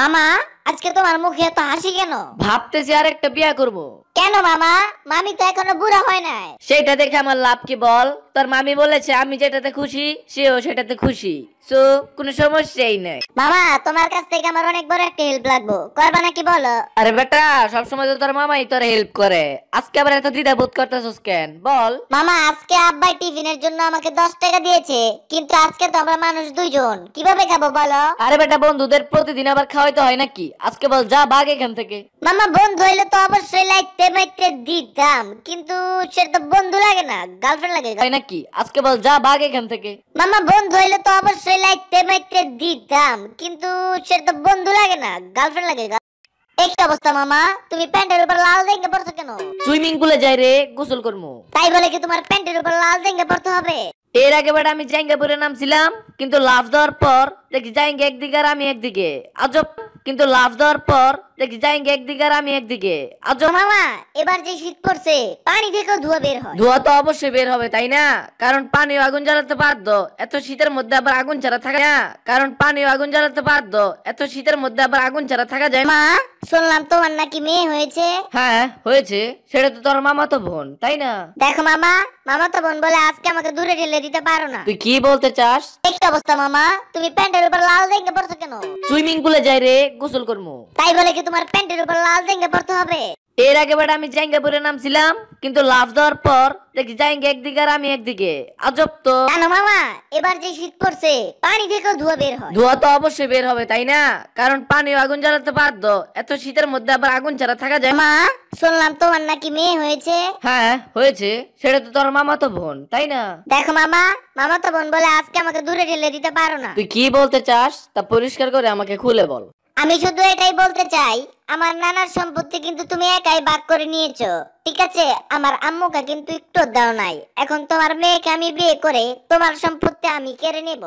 মামা আজকে তোমার মুখে এত হাসি কেন ভাবতেছি আর একটা বিয়া করব কেন মামা মামি তো এখনো বুড়া হয় নাই সেটা দেখে আমার লাভ কি বল তোর মামি বলেছে আমি যেটাতে খুশি সেও সেটাতে খুশি সো কোনো সমস্যাই নেই মামা তোমার কাছ থেকে আমার অনেক বড় একটা হেল্প লাগবো করবা নাকি বলো আরে বেটা সব সময় তো তোর মামাই তোর হেল্প করে আজকে আবার এত দ্বিধা বোধ করতেছস কেন বল মামা আজকে আব্বাই টিফিনের জন্য আমাকে দশ টাকা দিয়েছে কিন্তু আজকে তো আমরা মানুষ দুইজন কিভাবে খাবো বলো আরে বেটা বন্ধুদের প্রতিদিন আবার খাওয়াইতে হয় নাকি আজকে বল যা বাঘ এখান থেকে মামা বন্ধু হইলে তো অবশ্যই লাইতে মাইতে দিতাম কিন্তু সেটা তো বন্ধু লাগে না গার্লফ্রেন্ড লাগে তাই নাকি আজকে বল যা ভাগ এখান থেকে মামা বন্ধু হইলে তো অবশ্যই লাইতে মাইতে দিতাম কিন্তু সেটা তো বন্ধু লাগে না গার্লফ্রেন্ড লাগে একটা অবস্থা মামা তুমি প্যান্টের উপর লাল জেঙ্গে পরছো কেন সুইমিং পুলে যাই রে গোসল করমু তাই বলে কি তোমার প্যান্টের উপর লাল জেঙ্গে পড়তে হবে এর আগে বেটা আমি জাইঙ্গা পরে নামছিলাম কিন্তু লাভ দেওয়ার পর দেখি জাইঙ্গা একদিকে আর আমি একদিকে আজব কিন্তু লাভ দেওয়ার পর দেখি জাইঙ্গে একদিকে আর আমি একদিকে আর জ- এবার যে শীত পড়ছে পানি থেকেও ধোয়া বের হয় ধোঁয়া তো অবশ্যই বের হবে তাই না কারণ পানিও আগুন জ্বালাতে পারত এত শীতের মধ্যে আবার আগুন ছাড়া থাকা যায় না কারণ পানি আগুন জ্বালাতে পারত এত শীতের মধ্যে আবার আগুন ছাড়া থাকা যায় মা শুনলাম তোমার নাকি মেয়ে হয়েছে হ্যাঁ হয়েছে সেটা তো তোর মামা তো বোন তাই না দেখো মামা মামা তো বোন বলে আজকে আমাকে দূরে ঠেলে দিতে পারো না তুই কি বলতে চাস দেখতে অবস্থা মামা তুমি প্যান্টের উপর লাল দেখে পড়ছো কেন সুইমিং পুলে যাই রে গোসল করবো তাই বলে কি তোমার প্যান্টের উপর লাল জায়গা পড়তে হবে এর আগে বেটা আমি জায়গাপুরে নামছিলাম কিন্তু লাভ দেওয়ার পর দেখি জায়গা একদিকে আর আমি একদিকে আজব তো জানো মামা এবার যে শীত পড়ছে পানি থেকে ধোয়া বের হয় ধোয়া তো অবশ্যই বের হবে তাই না কারণ পানি আগুন জ্বালাতে পারতো এত শীতের মধ্যে আবার আগুন ছাড়া থাকা যায় মা শুনলাম তোমার নাকি মেয়ে হয়েছে হ্যাঁ হয়েছে সেটা তো তোর মামা তো বোন তাই না দেখো মামা মামা তো বোন বলে আজকে আমাকে দূরে ঠেলে দিতে পারো না তুই কি বলতে চাস তা পরিষ্কার করে আমাকে খুলে বল আমি শুধু এটাই বলতে চাই আমার নানার সম্পত্তি কিন্তু তুমি একাই ভাগ করে নিয়েছো ঠিক আছে আমার আম্মুকে কিন্তু একটু দাও নাই এখন তোমার মেয়েকে আমি বিয়ে করে তোমার সম্পত্তি আমি কেড়ে নেব